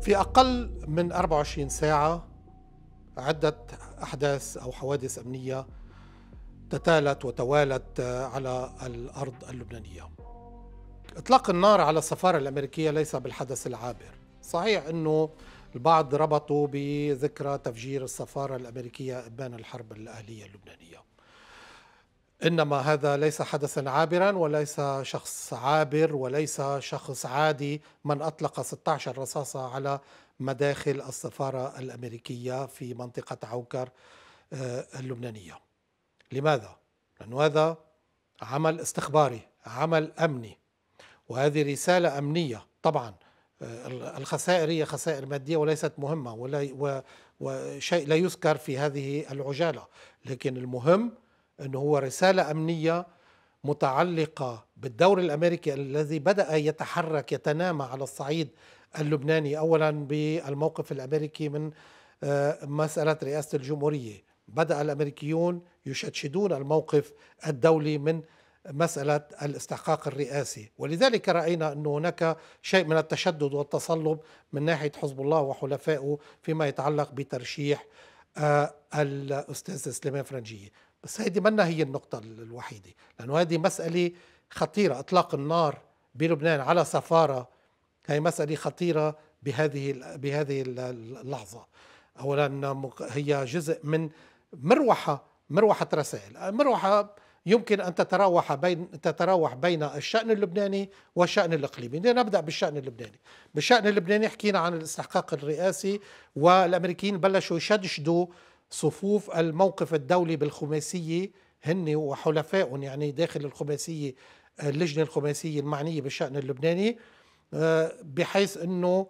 في أقل من 24 ساعة عدة أحداث أو حوادث أمنية تتالت وتوالت على الأرض اللبنانية إطلاق النار على السفارة الأمريكية ليس بالحدث العابر صحيح أنه البعض ربطوا بذكرى تفجير السفارة الأمريكية إبان الحرب الأهلية اللبنانية انما هذا ليس حدثا عابرا وليس شخص عابر وليس شخص عادي من اطلق 16 رصاصه على مداخل السفاره الامريكيه في منطقه عوكر آه، اللبنانيه. لماذا؟ لانه هذا عمل استخباري، عمل امني وهذه رساله امنيه طبعا آه، الخسائر هي خسائر ماديه وليست مهمه ولا وشيء لا يذكر في هذه العجاله، لكن المهم أنه هو رسالة أمنية متعلقة بالدور الأمريكي الذي بدأ يتحرك يتنامى على الصعيد اللبناني أولا بالموقف الأمريكي من آه، مسألة رئاسة الجمهورية بدأ الأمريكيون يشدشدون الموقف الدولي من مسألة الاستحقاق الرئاسي ولذلك رأينا أن هناك شيء من التشدد والتصلب من ناحية حزب الله وحلفائه فيما يتعلق بترشيح آه، الأستاذ سليمان فرنجية بس هذه منا هي النقطة الوحيدة لأنه هذه مسألة خطيرة إطلاق النار بلبنان على سفارة هي مسألة خطيرة بهذه بهذه اللحظة أولا هي جزء من مروحة مروحة رسائل مروحة يمكن أن تتراوح بين تتراوح بين الشأن اللبناني والشأن الإقليمي نبدأ بالشأن اللبناني بالشأن اللبناني حكينا عن الاستحقاق الرئاسي والأمريكيين بلشوا يشدشدوا صفوف الموقف الدولي بالخماسية هن وحلفائهم يعني داخل الخماسية اللجنة الخماسية المعنية بالشأن اللبناني آه، بحيث أنه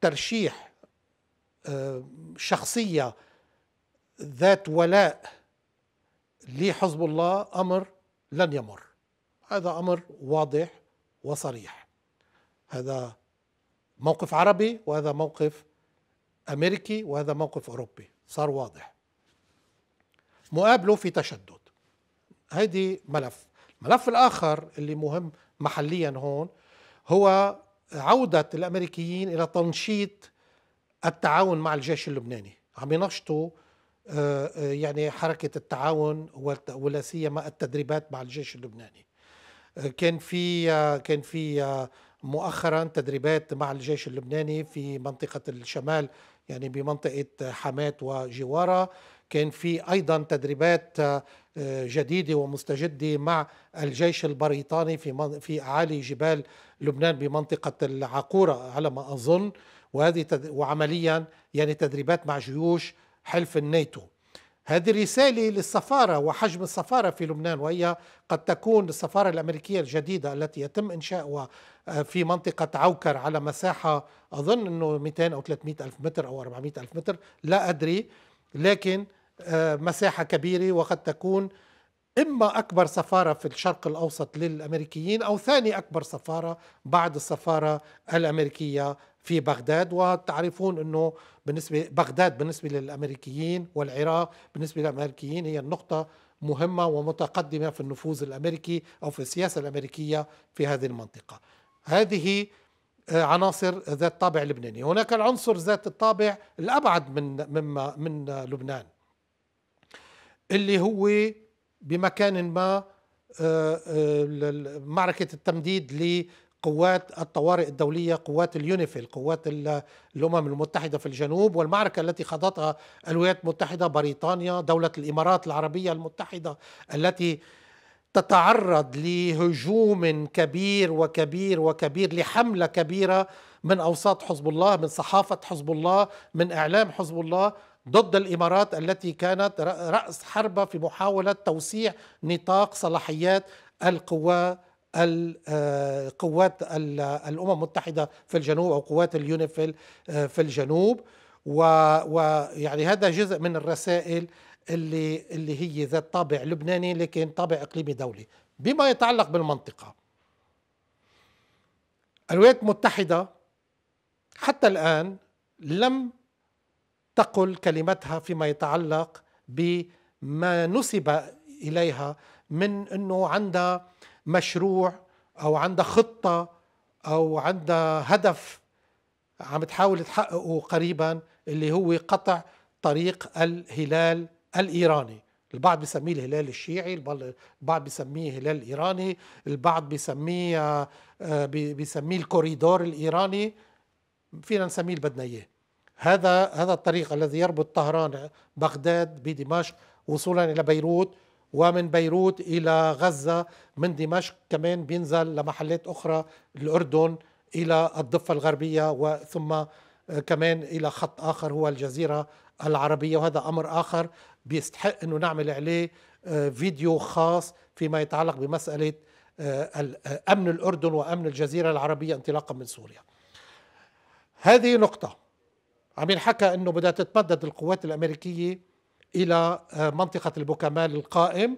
ترشيح آه، شخصية ذات ولاء لحزب الله أمر لن يمر هذا أمر واضح وصريح هذا موقف عربي وهذا موقف أمريكي وهذا موقف أوروبي صار واضح مقابله في تشدد هيدي ملف الملف الآخر اللي مهم محليا هون هو عودة الأمريكيين إلى تنشيط التعاون مع الجيش اللبناني عم ينشطوا آه، آه، يعني حركة التعاون ولا سيما التدريبات مع الجيش اللبناني آه، كان في كان في مؤخرا تدريبات مع الجيش اللبناني في منطقة الشمال يعني بمنطقة حماة وجوارها كان في أيضا تدريبات آه، جديدة ومستجدة مع الجيش البريطاني في في أعالي جبال لبنان بمنطقة العقورة على ما أظن وهذه وعمليا يعني تدريبات مع جيوش حلف الناتو هذه رسالة للسفارة وحجم السفارة في لبنان وهي قد تكون السفارة الأمريكية الجديدة التي يتم إنشاؤها آه، في منطقة عوكر على مساحة أظن أنه 200 أو 300 ألف متر أو 400 ألف متر لا أدري لكن آه، مساحة كبيرة وقد تكون إما أكبر سفارة في الشرق الأوسط للأمريكيين أو ثاني أكبر سفارة بعد السفارة الأمريكية في بغداد وتعرفون انه بالنسبه بغداد بالنسبه للامريكيين والعراق بالنسبه للامريكيين هي النقطه مهمه ومتقدمه في النفوذ الامريكي او في السياسه الامريكيه في هذه المنطقه. هذه آه، عناصر ذات طابع لبناني، هناك العنصر ذات الطابع الابعد من مما من لبنان. اللي هو بمكان ما آه، آه، معركه التمديد قوات الطوارئ الدوليه قوات اليونيفيل قوات الامم المتحده في الجنوب والمعركه التي خاضتها الولايات المتحده بريطانيا دوله الامارات العربيه المتحده التي تتعرض لهجوم كبير وكبير وكبير لحمله كبيره من اوساط حزب الله من صحافه حزب الله من اعلام حزب الله ضد الامارات التي كانت راس حربه في محاوله توسيع نطاق صلاحيات القوات القوات آه، الامم المتحده في الجنوب او قوات اليونيفيل آه، في الجنوب ويعني هذا جزء من الرسائل اللي اللي هي ذات طابع لبناني لكن طابع اقليمي دولي بما يتعلق بالمنطقه الولايات المتحده حتى الان لم تقل كلمتها فيما يتعلق بما نسب اليها من انه عندها مشروع او عندها خطه او عندها هدف عم تحاول تحققه قريبا اللي هو قطع طريق الهلال الايراني البعض بيسميه الهلال الشيعي البعض بيسميه الهلال الايراني البعض بيسميه آه، آه، بيسميه الكوريدور الايراني فينا نسميه اللي بدنا اياه هذا هذا الطريق الذي يربط طهران بغداد بدمشق وصولا الى بيروت ومن بيروت إلى غزة من دمشق كمان بينزل لمحلات أخرى الأردن إلى الضفة الغربية وثم آه، كمان إلى خط آخر هو الجزيرة العربية وهذا أمر آخر بيستحق أنه نعمل عليه آه، فيديو خاص فيما يتعلق بمسألة آه، أمن الأردن وأمن الجزيرة العربية انطلاقا من سوريا هذه نقطة عم ينحكى أنه بدها تتمدد القوات الأمريكية الى آه، منطقه البوكمال القائم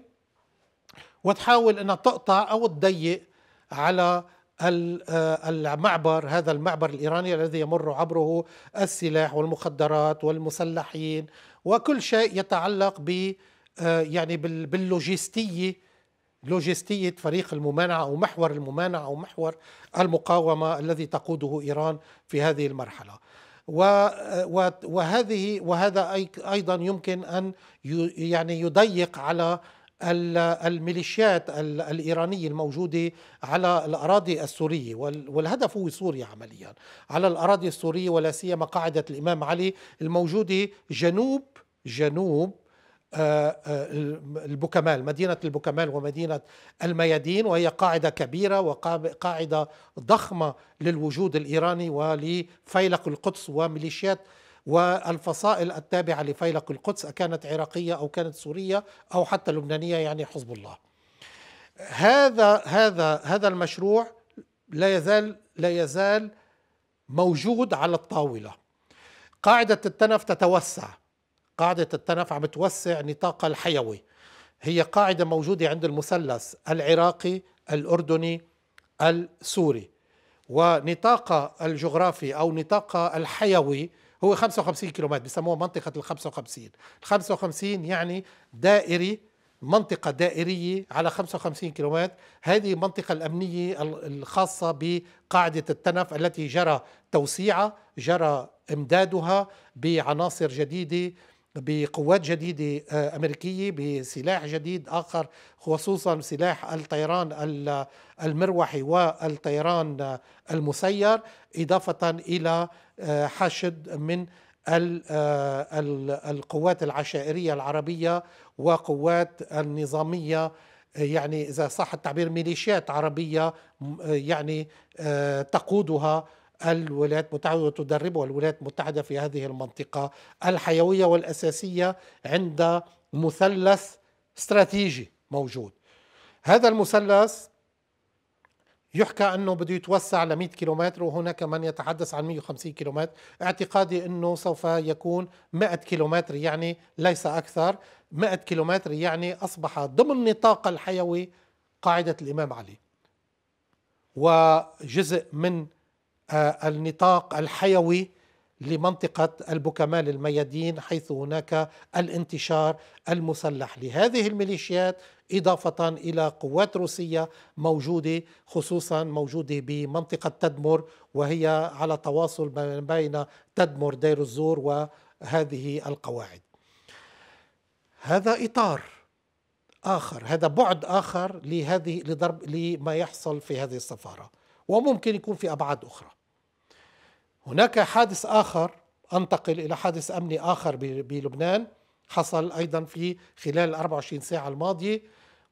وتحاول انها تقطع او تضيق على آه، المعبر هذا المعبر الايراني الذي يمر عبره السلاح والمخدرات والمسلحين وكل شيء يتعلق ب آه، يعني باللوجستيه لوجستية فريق الممانعة أو محور الممانعة أو محور المقاومة الذي تقوده إيران في هذه المرحلة وهذه وهذا ايضا يمكن ان يعني يضيق على الميليشيات الإيرانية الموجودة على الأراضي السورية والهدف هو سوريا عمليا على الأراضي السورية ولا سيما قاعدة الإمام علي الموجودة جنوب جنوب آه، آه، البوكمال مدينة البوكمال ومدينة الميادين وهي قاعدة كبيرة وقاعدة ضخمة للوجود الإيراني ولفيلق القدس وميليشيات والفصائل التابعة لفيلق القدس كانت عراقية أو كانت سورية أو حتى لبنانية يعني حزب الله هذا هذا هذا المشروع لا يزال لا يزال موجود على الطاولة قاعدة التنف تتوسع قاعدة التنف عم توسع نطاقها الحيوي هي قاعدة موجودة عند المثلث العراقي الأردني السوري ونطاقها الجغرافي أو نطاقها الحيوي هو 55 كيلومتر بسموه منطقة ال 55 ال 55 يعني دائري منطقة دائرية على 55 كيلومتر هذه المنطقة الأمنية الخاصة بقاعدة التنف التي جرى توسيعها جرى إمدادها بعناصر جديدة بقوات جديدة آه، أمريكية بسلاح جديد آخر خصوصا سلاح الطيران المروحي والطيران المسير إضافة إلى آه، حشد من آه، القوات العشائرية العربية وقوات النظامية يعني إذا صح التعبير ميليشيات عربية يعني تقودها الولايات المتحدة وتدربها الولايات المتحدة في هذه المنطقة الحيوية والأساسية عند مثلث استراتيجي موجود هذا المثلث يحكى أنه بده يتوسع ل 100 كيلومتر وهناك من يتحدث عن 150 كيلومتر اعتقادي أنه سوف يكون 100 كيلومتر يعني ليس أكثر 100 كيلومتر يعني أصبح ضمن نطاق الحيوي قاعدة الإمام علي وجزء من آه، النطاق الحيوي لمنطقة البوكمال الميادين حيث هناك الانتشار المسلح لهذه الميليشيات إضافة إلى قوات روسية موجودة خصوصا موجودة بمنطقة تدمر وهي على تواصل بين تدمر دير الزور وهذه القواعد هذا إطار آخر هذا بعد آخر لهذه لضرب لما يحصل في هذه السفارة وممكن يكون في أبعاد أخرى هناك حادث آخر أنتقل إلى حادث أمني آخر بلبنان حصل أيضا في خلال ال 24 ساعة الماضية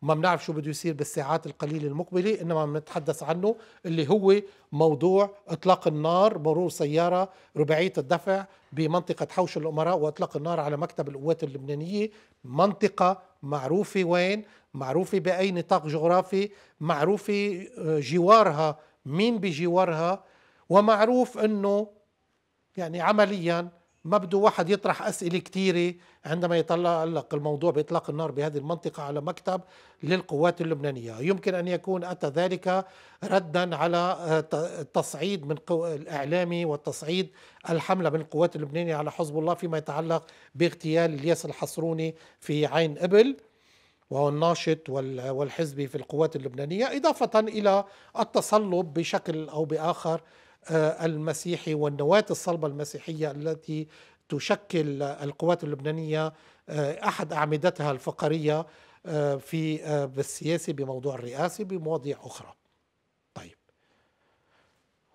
ما بنعرف شو بده يصير بالساعات القليلة المقبلة إنما بنتحدث عنه اللي هو موضوع إطلاق النار مرور سيارة رباعية الدفع بمنطقة حوش الأمراء وإطلاق النار على مكتب القوات اللبنانية منطقة معروفة وين معروفة بأي نطاق جغرافي معروفة آه، جوارها مين بجوارها ومعروف انه يعني عمليا ما بده واحد يطرح اسئله كثيره عندما يتعلق الموضوع باطلاق النار بهذه المنطقه على مكتب للقوات اللبنانيه، يمكن ان يكون اتى ذلك ردا على التصعيد آه، من الاعلامي والتصعيد الحمله من القوات اللبنانيه على حزب الله فيما يتعلق باغتيال الياس الحصروني في عين ابل وهو الناشط والحزبي في القوات اللبنانيه، اضافه الى التصلب بشكل او باخر آه، المسيحي والنواة الصلبة المسيحية التي تشكل القوات اللبنانية آه، أحد أعمدتها الفقرية آه، في بالسياسة بموضوع الرئاسي بمواضيع أخرى طيب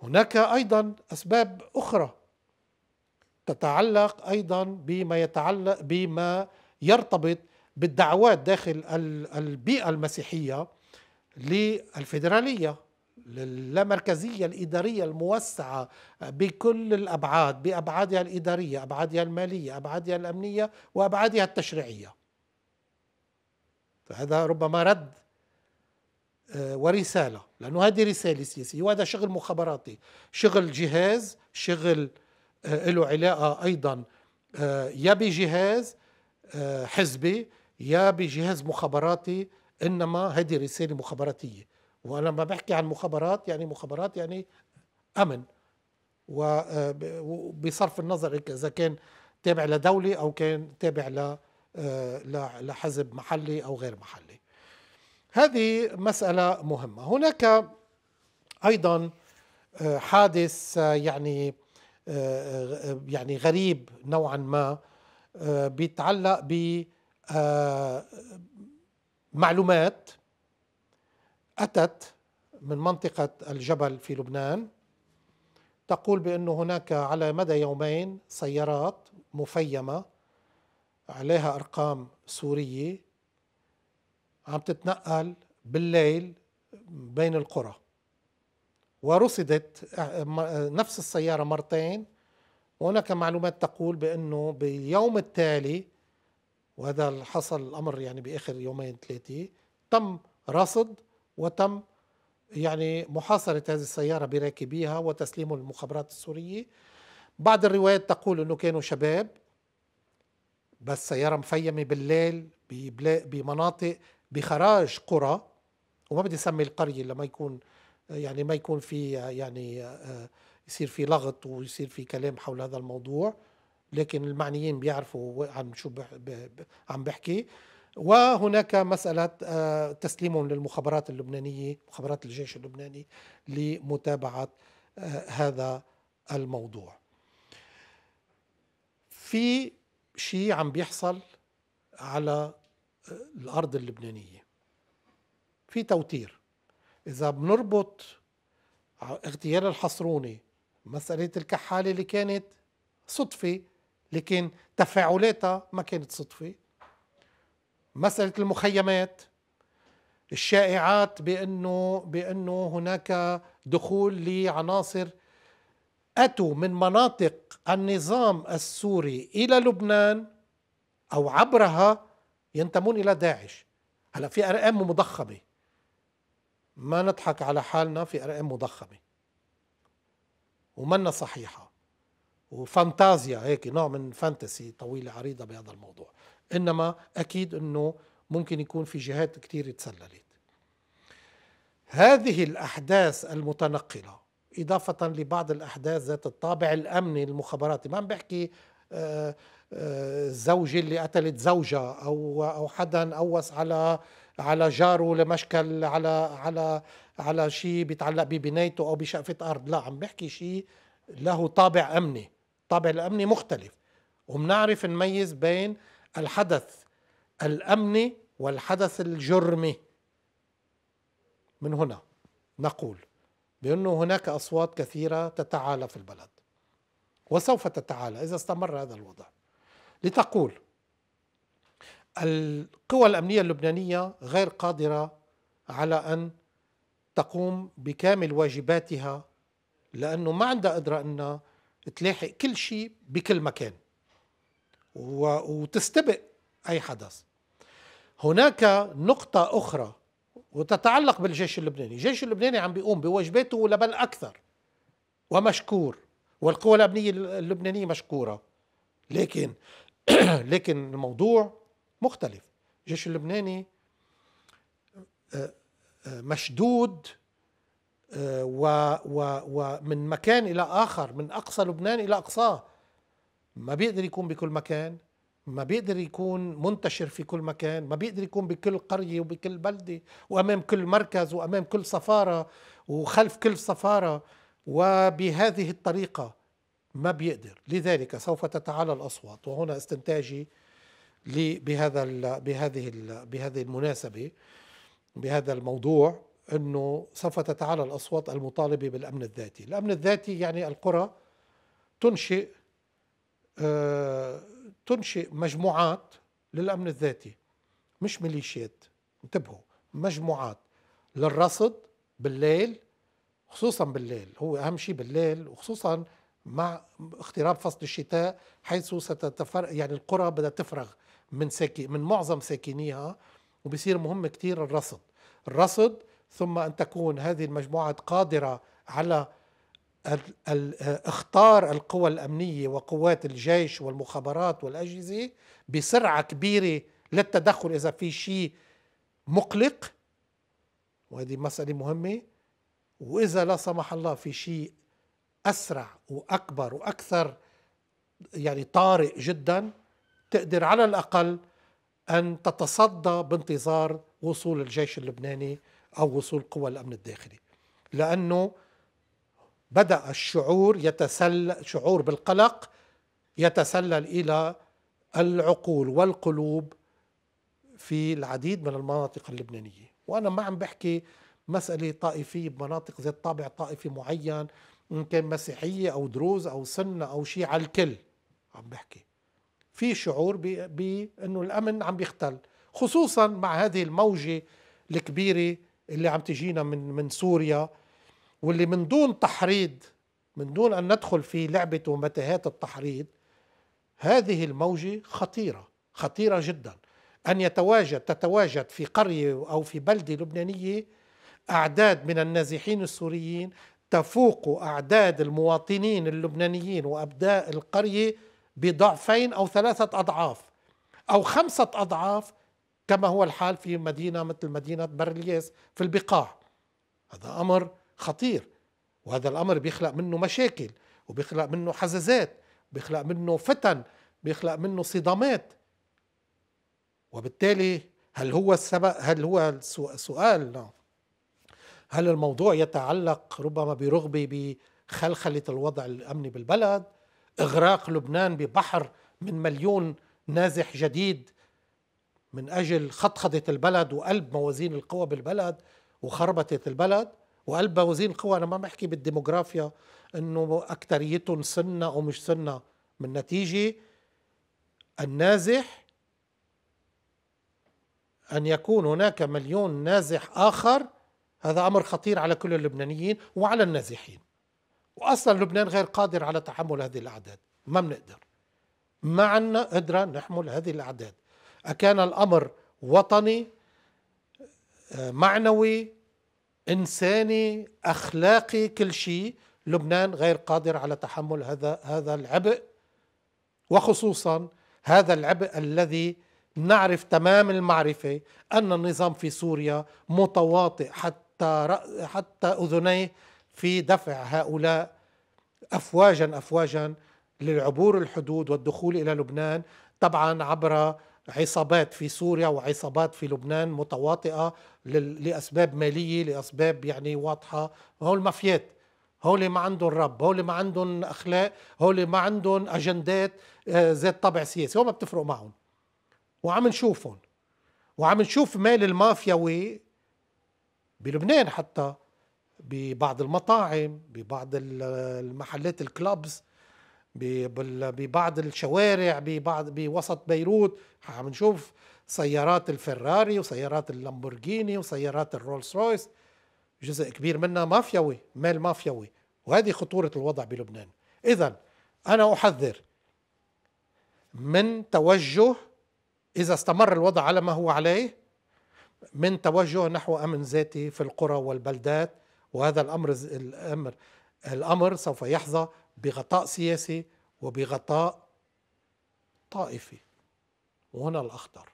هناك أيضا أسباب أخرى تتعلق أيضا بما يتعلق بما يرتبط بالدعوات داخل البيئة المسيحية للفيدرالية اللامركزية الإدارية الموسعة بكل الأبعاد بأبعادها الإدارية أبعادها المالية أبعادها الأمنية وأبعادها التشريعية فهذا ربما رد آه، ورسالة لأنه هذه رسالة سياسية وهذا شغل مخابراتي شغل جهاز شغل آه، له علاقة أيضا آه، يا بجهاز حزبي يا بجهاز مخابراتي إنما هذه رسالة مخابراتية ولما بحكي عن مخابرات يعني مخابرات يعني امن وبصرف آه، النظر اذا كان تابع لدولة او كان تابع آه، ل لحزب محلي او غير محلي هذه مسألة مهمة هناك ايضا آه، حادث يعني يعني غريب نوعا ما بيتعلق ب معلومات أتت من منطقة الجبل في لبنان تقول بأن هناك على مدى يومين سيارات مفيمة عليها أرقام سورية عم تتنقل بالليل بين القرى ورصدت نفس السيارة مرتين وهناك معلومات تقول بأنه باليوم التالي وهذا حصل الأمر يعني بآخر يومين ثلاثة تم رصد وتم يعني محاصرة هذه السيارة براكبيها وتسليم المخابرات السورية بعض الروايات تقول أنه كانوا شباب بس سيارة مفيمة بالليل بمناطق بخراج قرى وما بدي اسمي القرية لما يكون يعني ما يكون في يعني آه، يصير في لغط ويصير في كلام حول هذا الموضوع لكن المعنيين بيعرفوا عن شو عم بحكي وهناك مسألة آه، تسليمهم للمخابرات اللبنانية مخابرات الجيش اللبناني لمتابعة آه، هذا الموضوع في شيء عم بيحصل على آه، الأرض اللبنانية في توتير إذا بنربط اغتيال الحصروني مسألة الكحالة اللي كانت صدفة لكن تفاعلاتها ما كانت صدفة مسألة المخيمات الشائعات بأنه بأنه هناك دخول لعناصر أتوا من مناطق النظام السوري إلى لبنان أو عبرها ينتمون إلى داعش هلا في أرقام مضخمة ما نضحك على حالنا في أرقام مضخمة ومنا صحيحة وفانتازيا هيك نوع من فانتسي طويلة عريضة بهذا الموضوع انما اكيد انه ممكن يكون في جهات كثير تسللت هذه الاحداث المتنقله اضافه لبعض الاحداث ذات الطابع الامني المخابراتي ما عم بحكي الزوجه آه، آه، اللي قتلت زوجها او او حدا اوس على على جاره لمشكل على على على شيء بيتعلق ببنايته او بشقفه ارض لا عم بحكي شيء له طابع امني الطابع الامني مختلف وبنعرف نميز بين الحدث الامني والحدث الجرمي من هنا نقول بانه هناك اصوات كثيره تتعالى في البلد وسوف تتعالى اذا استمر هذا الوضع لتقول القوى الامنيه اللبنانيه غير قادره على ان تقوم بكامل واجباتها لانه ما عندها قدره انها تلاحق كل شيء بكل مكان وتستبق أي حدث هناك نقطة أخرى وتتعلق بالجيش اللبناني الجيش اللبناني عم بيقوم بواجباته ولا بل أكثر ومشكور والقوى الأمنية اللبنانية مشكورة لكن لكن الموضوع مختلف الجيش اللبناني آه، آه، مشدود آه، ومن مكان إلى آخر من أقصى لبنان إلى أقصاه ما بيقدر يكون بكل مكان ما بيقدر يكون منتشر في كل مكان ما بيقدر يكون بكل قرية وبكل بلدة وأمام كل مركز وأمام كل سفارة وخلف كل سفارة وبهذه الطريقة ما بيقدر لذلك سوف تتعالى الأصوات وهنا استنتاجي بهذا ال بهذه ال بهذه المناسبة بهذا الموضوع أنه سوف تتعالى الأصوات المطالبة بالأمن الذاتي الأمن الذاتي يعني القرى تنشئ آه، تنشئ مجموعات للأمن الذاتي مش ميليشيات انتبهوا مجموعات للرصد بالليل خصوصا بالليل هو أهم شيء بالليل وخصوصا مع اقتراب فصل الشتاء حيث ستتفرغ يعني القرى بدها تفرغ من ساكي من معظم ساكنيها وبصير مهم كثير الرصد الرصد ثم ان تكون هذه المجموعات قادره على اختار القوى الامنيه وقوات الجيش والمخابرات والاجهزه بسرعه كبيره للتدخل اذا في شيء مقلق وهذه مساله مهمه واذا لا سمح الله في شيء اسرع واكبر واكثر يعني طارئ جدا تقدر على الاقل ان تتصدى بانتظار وصول الجيش اللبناني او وصول قوى الامن الداخلي لانه بدأ الشعور يتسل شعور بالقلق يتسلل إلى العقول والقلوب في العديد من المناطق اللبنانية وأنا ما عم بحكي مسألة طائفية بمناطق ذات طابع طائفي معين إن كان مسيحية أو دروز أو سنة أو شيء على الكل عم بحكي في شعور بأنه الأمن عم بيختل خصوصا مع هذه الموجة الكبيرة اللي عم تجينا من من سوريا واللي من دون تحريض من دون ان ندخل في لعبه ومتاهات التحريض هذه الموجه خطيره خطيره جدا ان يتواجد تتواجد في قريه او في بلده لبنانيه اعداد من النازحين السوريين تفوق اعداد المواطنين اللبنانيين وابناء القريه بضعفين او ثلاثه اضعاف او خمسه اضعاف كما هو الحال في مدينه مثل مدينه برليس في البقاع هذا امر خطير وهذا الأمر بيخلق منه مشاكل وبيخلق منه حزازات بيخلق منه فتن بيخلق منه صدامات وبالتالي هل هو السبب هل هو سؤال نعم هل الموضوع يتعلق ربما برغبة بخلخلة الوضع الأمني بالبلد إغراق لبنان ببحر من مليون نازح جديد من أجل خطخضة البلد وقلب موازين القوى بالبلد وخربطة البلد وقال بوازين القوى انا ما بحكي بالديموغرافيا انه اكثريتهم سنه او مش سنه من نتيجه النازح ان يكون هناك مليون نازح اخر هذا امر خطير على كل اللبنانيين وعلى النازحين واصلا لبنان غير قادر على تحمل هذه الاعداد ما بنقدر ما عندنا قدره نحمل هذه الاعداد اكان الامر وطني آه، معنوي انساني اخلاقي كل شيء لبنان غير قادر على تحمل هذا هذا العبء وخصوصا هذا العبء الذي نعرف تمام المعرفه ان النظام في سوريا متواطئ حتى حتى اذنيه في دفع هؤلاء افواجا افواجا للعبور الحدود والدخول الى لبنان طبعا عبر عصابات في سوريا وعصابات في لبنان متواطئة لأسباب مالية لأسباب يعني واضحة هول مافيات هول ما عندهم رب هول ما عندهم أخلاق هول ما عندهم أجندات آه، ذات طبع سياسي هو ما بتفرق معهم وعم نشوفهم وعم نشوف مال المافياوي بلبنان حتى ببعض المطاعم ببعض المحلات الكلابز ببعض الشوارع ببعض بوسط بيروت عم نشوف سيارات الفراري وسيارات اللامبورغيني وسيارات الرولز رويس جزء كبير منها مافياوي مال مافياوي وهذه خطورة الوضع بلبنان إذا أنا أحذر من توجه إذا استمر الوضع على ما هو عليه من توجه نحو أمن ذاتي في القرى والبلدات وهذا الأمر الأمر الأمر سوف يحظى بغطاء سياسي وبغطاء طائفي وهنا الأخطر